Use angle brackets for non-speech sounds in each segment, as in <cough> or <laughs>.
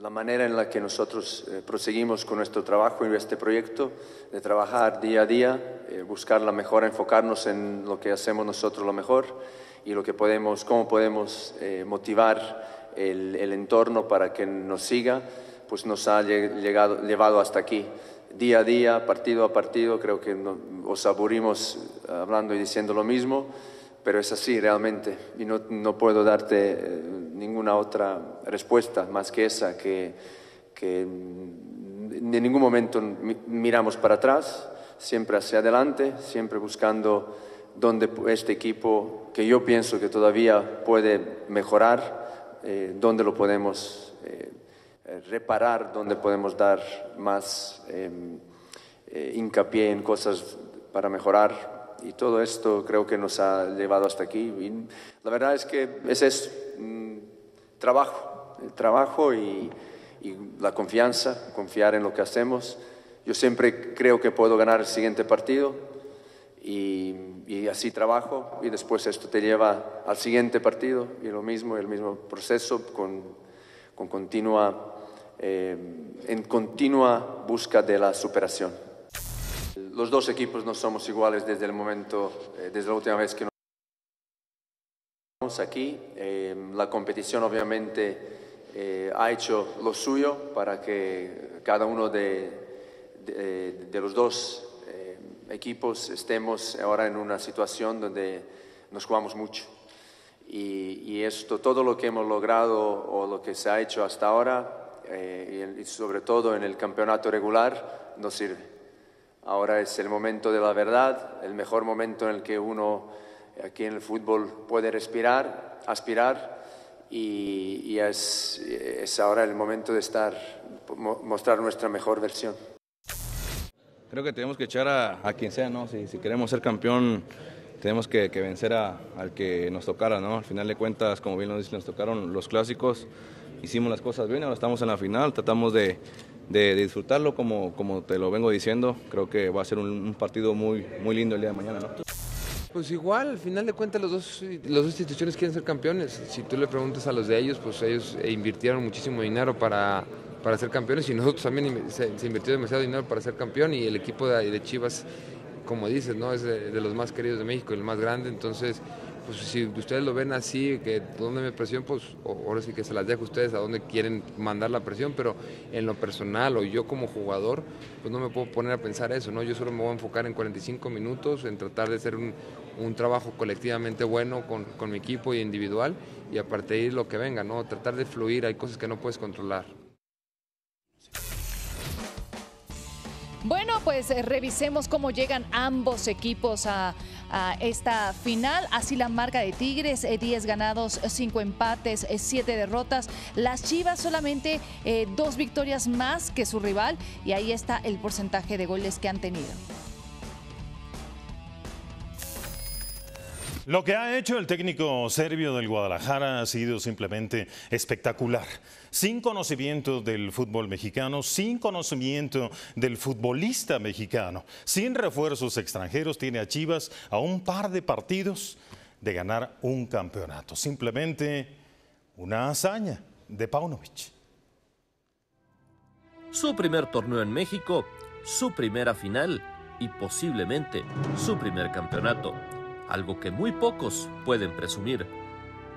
la manera en la que nosotros eh, proseguimos con nuestro trabajo y este proyecto, de trabajar día a día, eh, buscar la mejora, enfocarnos en lo que hacemos nosotros lo mejor y lo que podemos, cómo podemos eh, motivar el, entorno para que nos siga, pues nos ha llegado, llevado hasta aquí. Día a día, partido a partido, creo que os aburrimos hablando y diciendo lo mismo, pero es así realmente y no, no puedo darte ninguna otra respuesta más que esa, que, que en ningún momento miramos para atrás, siempre hacia adelante, siempre buscando dónde este equipo, que yo pienso que todavía puede mejorar, eh, dónde lo podemos eh, reparar, dónde podemos dar más em, eh, hincapié en cosas para mejorar, y todo esto creo que nos ha llevado hasta aquí. la verdad es que es eso. Mm, trabajo, el trabajo y, la confianza, confiar en lo que hacemos. Yo siempre creo que puedo ganar el siguiente partido y, así trabajo y después esto te lleva al siguiente partido y lo mismo, el mismo proceso con, con continua, eh, en continua busca de la superación. Los dos equipos no somos iguales desde el momento, eh, desde la última vez que nos aquí. Em, la competición obviamente eh, ha hecho lo suyo para que cada uno de, los dos em, equipos estemos ahora en una situación donde nos jugamos mucho. Y, y, esto, todo lo que hemos logrado o lo que se ha hecho hasta ahora, eh, y sobre todo en el campeonato regular, nos sirve. Ahora es el momento de la verdad, el mejor momento en el que uno aquí en el fútbol puede respirar, aspirar y, es, ahora el momento de estar, mostrar nuestra mejor versión. Creo que tenemos que echar a, quien sea, ¿no? Si, queremos ser campeón, tenemos que, vencer a, al que nos tocara, ¿no? Al final de cuentas, como bien nos dicen, nos tocaron los clásicos, hicimos las cosas bien, ahora estamos en la final, tratamos de, disfrutarlo como, te lo vengo diciendo. Creo que va a ser un, un partido muy, muy lindo el día de mañana, ¿no? Pues igual, al final de cuentas los dos, las dos instituciones quieren ser campeones. Si tú le preguntas a los de ellos, pues ellos eh, invirtieron muchísimo dinero para, ser campeones y nosotros también se, invirtió demasiado dinero para ser campeón y el equipo de, de Chivas, como dices, ¿no? es de, de los más queridos de México, el más grande, entonces pues si ustedes lo ven así, que donde me presión, pues ahora sí que se las dejo a ustedes a dónde quieren mandar la presión, pero en lo personal o yo como jugador, pues no me puedo poner a pensar eso, ¿no? Yo solo me voy a enfocar en 45 minutos, en tratar de hacer un, trabajo colectivamente bueno con, mi equipo y individual, y a partir de lo que venga, ¿no? Tratar de fluir, hay cosas que no puedes controlar. Bueno, pues eh, revisemos cómo llegan ambos equipos a a esta final. Así la marca de Tigres, 10 eh, ganados, 5 empates, 7 eh, derrotas. Las Chivas solamente eh, dos victorias más que su rival y ahí está el porcentaje de goles que han tenido. Lo que ha hecho el técnico serbio del Guadalajara ha sido simplemente espectacular. Sin conocimiento del fútbol mexicano, sin conocimiento del futbolista mexicano, sin refuerzos extranjeros, tiene a Chivas a un par de partidos de ganar un campeonato. Simplemente una hazaña de Paunovic. Su primer torneo en México, su primera final y posiblemente su primer campeonato algo que muy pocos pueden presumir.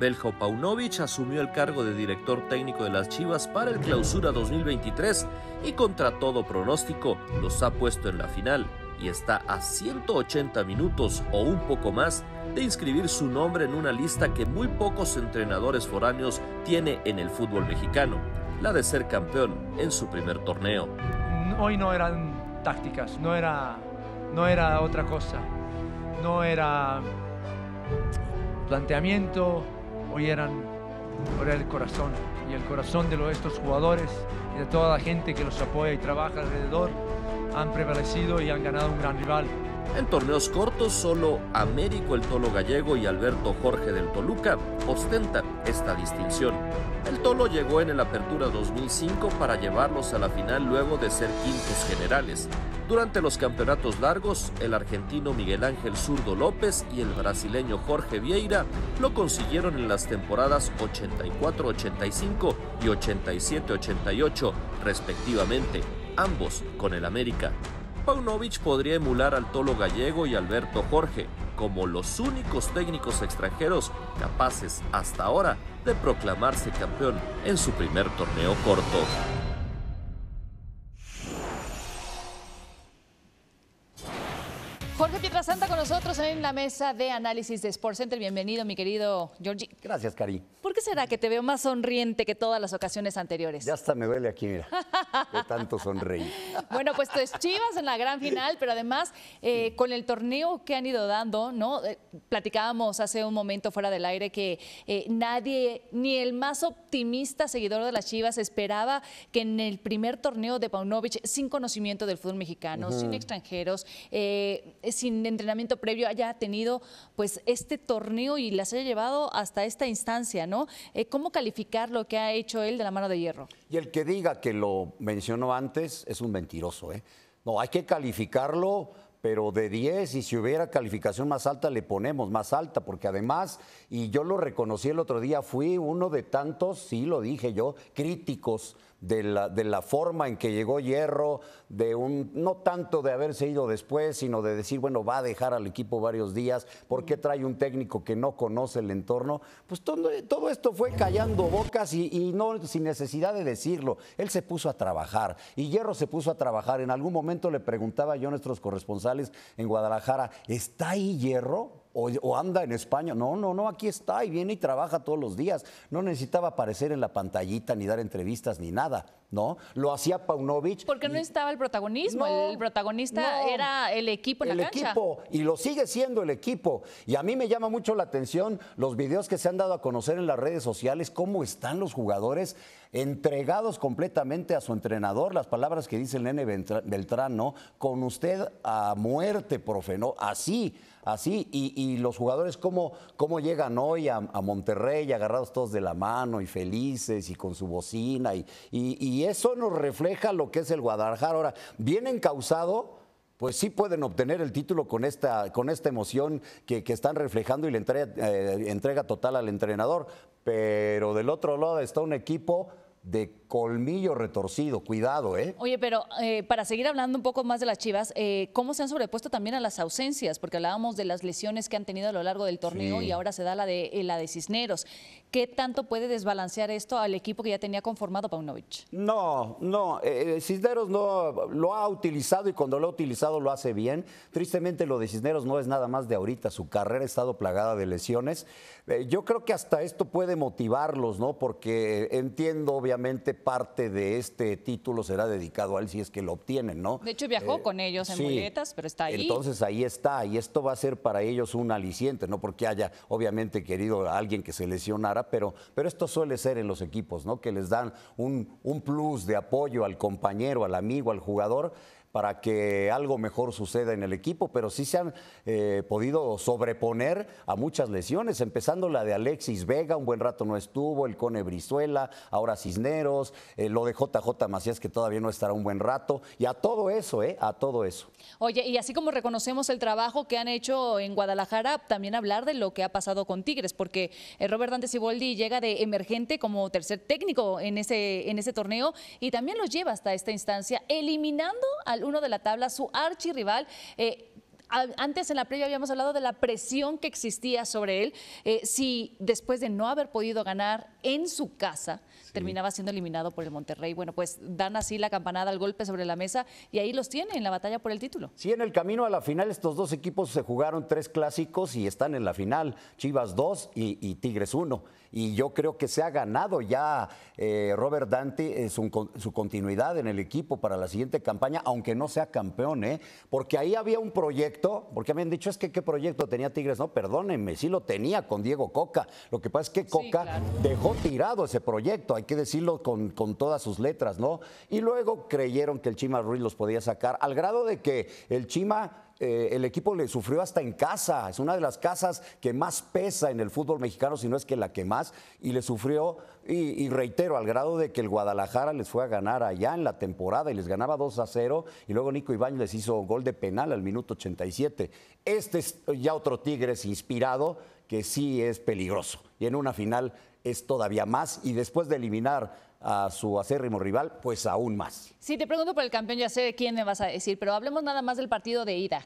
Beljo Paunovic asumió el cargo de director técnico de las Chivas para el Clausura 2023 y contra todo pronóstico los ha puesto en la final y está a 180 minutos o un poco más de inscribir su nombre en una lista que muy pocos entrenadores foráneos tiene en el fútbol mexicano, la de ser campeón en su primer torneo. Hoy no eran tácticas, no era, no era otra cosa no era planteamiento, hoy eran por el corazón y el corazón de estos jugadores y de toda la gente que los apoya y trabaja alrededor han prevalecido y han ganado un gran rival. En torneos cortos, solo Américo el Tolo Gallego y Alberto Jorge del Toluca ostentan esta distinción. El Tolo llegó en el Apertura 2005 para llevarlos a la final luego de ser quintos generales, durante los campeonatos largos, el argentino Miguel Ángel Zurdo López y el brasileño Jorge Vieira lo consiguieron en las temporadas 84-85 y 87-88, respectivamente, ambos con el América. Paunovic podría emular al Tolo Gallego y Alberto Jorge como los únicos técnicos extranjeros capaces hasta ahora de proclamarse campeón en su primer torneo corto. nosotros en la mesa de análisis de Sports Center. Bienvenido, mi querido Georgie. Gracias, Cari. ¿Por qué será que te veo más sonriente que todas las ocasiones anteriores? Ya hasta me duele aquí, mira, de tanto sonreír. <laughs> bueno, pues es Chivas en la gran final, pero además eh, con el torneo que han ido dando, ¿no? Eh, platicábamos hace un momento fuera del aire que eh, nadie, ni el más optimista seguidor de las Chivas, esperaba que en el primer torneo de Paunovic, sin conocimiento del fútbol mexicano, sin extranjeros, sin entrenamiento previo haya tenido pues este torneo y las haya llevado hasta esta instancia, ¿no? Eh, ¿Cómo calificar lo que ha hecho él de la mano de hierro? Y el que diga que lo mencionó antes es un mentiroso, ¿eh? No, hay que calificarlo pero de 10 y si hubiera calificación más alta le ponemos más alta, porque además, y yo lo reconocí el otro día, fui uno de tantos, sí lo dije yo, críticos de la, forma en que llegó Hierro, de un, no tanto de haberse ido después, sino de decir, bueno, va a dejar al equipo varios días, ¿por qué trae un técnico que no conoce el entorno? Pues todo, esto fue callando bocas y, y no sin necesidad de decirlo. Él se puso a trabajar y Hierro se puso a trabajar. En algún momento le preguntaba yo a nuestros corresponsales en Guadalajara, ¿está ahí Hierro? o, anda en España. No, no, no, aquí está y viene y trabaja todos los días. No necesitaba aparecer en la pantallita ni dar entrevistas ni nada. ¿no? Lo hacía Paunovic. Porque no estaba el protagonismo, el protagonista era el equipo en el la cancha. equipo, y lo sigue siendo el equipo. Y a mí me llama mucho la atención los videos que se han dado a conocer en las redes sociales, cómo están los jugadores entregados completamente a su entrenador, las palabras que dice el nene Beltrán, ¿no? Con usted a muerte, profe, ¿no? Así, así. Y, los jugadores, ¿cómo, cómo llegan hoy a, Monterrey agarrados todos de la mano y felices y con su bocina y y eso nos refleja lo que es el Guadalajara. Ahora, bien encausado, pues sí pueden obtener el título con esta, con esta emoción que, están reflejando y la eh, entrega total al entrenador. Pero del otro lado está un equipo de colmillo retorcido, cuidado, ¿eh? Oye, pero eh, para seguir hablando un poco más de las Chivas, eh, ¿cómo se han sobrepuesto también a las ausencias? Porque hablábamos de las lesiones que han tenido a lo largo del torneo y ahora se da la de, eh, la de Cisneros. ¿Qué tanto puede desbalancear esto al equipo que ya tenía conformado Paunovic? No, no, Cisneros no lo ha utilizado y cuando lo ha utilizado lo hace bien. Tristemente lo de Cisneros no es nada más de ahorita, su carrera ha estado plagada de lesiones. yo creo que hasta esto puede motivarlos, ¿no? Porque entiendo obviamente parte de este título será dedicado a él si es que lo obtienen, ¿no? De hecho, viajó eh, con ellos en muletas, pero está ahí. Entonces ahí está, y esto va a ser para ellos un aliciente, no porque haya obviamente querido a alguien que se lesionara, pero, pero esto suele ser en los equipos, ¿no? Que les dan un, un plus de apoyo al compañero, al amigo, al jugador para que algo mejor suceda en el equipo, pero sí se han eh, podido sobreponer a muchas lesiones, empezando la de Alexis Vega, un buen rato no estuvo, el Cone Brizuela, ahora Cisneros, eh, lo de JJ Macías que todavía no estará un buen rato, y a todo eso, ¿eh? A todo eso. Oye, y así como reconocemos el trabajo que han hecho en Guadalajara, también hablar de lo que ha pasado con Tigres, porque eh, Robert Dante Ciboldi llega de emergente como tercer técnico en ese, en ese torneo y también los lleva hasta esta instancia, eliminando a uno de la tabla, su archirrival. Eh, antes en la previa habíamos hablado de la presión que existía sobre él, eh, si después de no haber podido ganar en su casa, terminaba siendo eliminado por el Monterrey. Bueno, pues dan así la campanada el golpe sobre la mesa y ahí los tiene en la batalla por el título. Sí, en el camino a la final estos dos equipos se jugaron tres clásicos y están en la final, Chivas 2 y, Tigres 1. Y yo creo que se ha ganado ya eh, Robert Dante eh, su, continuidad en el equipo para la siguiente campaña, aunque no sea campeón, porque ahí había un proyecto porque me han dicho es que qué proyecto tenía Tigres, no, perdónenme, sí lo tenía con Diego Coca. Lo que pasa es que Coca dejó tirado ese proyecto, hay que decirlo con, con, todas sus letras, ¿no? Y luego creyeron que el Chima Ruiz los podía sacar, al grado de que el Chima eh, el equipo le sufrió hasta en casa, es una de las casas que más pesa en el fútbol mexicano, si no es que la que más, y le sufrió, y, reitero, al grado de que el Guadalajara les fue a ganar allá en la temporada y les ganaba 2 a 0, y luego Nico Ibáñez les hizo gol de penal al minuto 87. Este es ya otro Tigres inspirado que sí es peligroso, y en una final es todavía más y después de eliminar a su acérrimo rival, pues aún más. Sí, te pregunto por el campeón, ya sé de quién me vas a decir, pero hablemos nada más del partido de ida.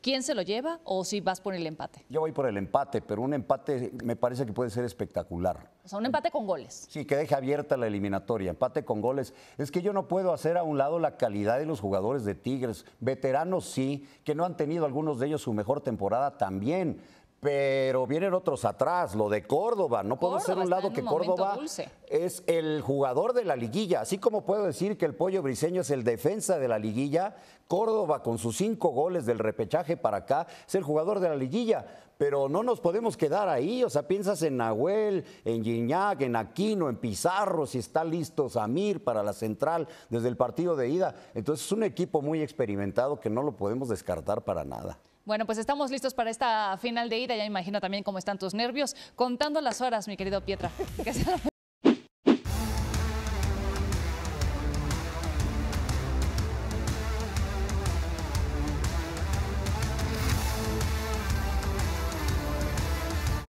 ¿Quién se lo lleva o si vas por el empate? Yo voy por el empate, pero un empate me parece que puede ser espectacular. O sea, un empate con goles. Sí, que deje abierta la eliminatoria, empate con goles. Es que yo no puedo hacer a un lado la calidad de los jugadores de Tigres. Veteranos sí, que no han tenido algunos de ellos su mejor temporada también pero vienen otros atrás, lo de Córdoba, no puedo hacer un lado que Córdoba es el jugador de la liguilla, así como puedo decir que el pollo briseño es el defensa de la liguilla, Córdoba con sus cinco goles del repechaje para acá es el jugador de la liguilla, pero no nos podemos quedar ahí. O sea, piensas en Nahuel, en Gignac, en Aquino, en Pizarro, si está listo Samir para la central desde el partido de ida. Entonces es un equipo muy experimentado que no lo podemos descartar para nada. Bueno, pues estamos listos para esta final de ida. Ya imagino también cómo están tus nervios. Contando las horas, mi querido Pietra.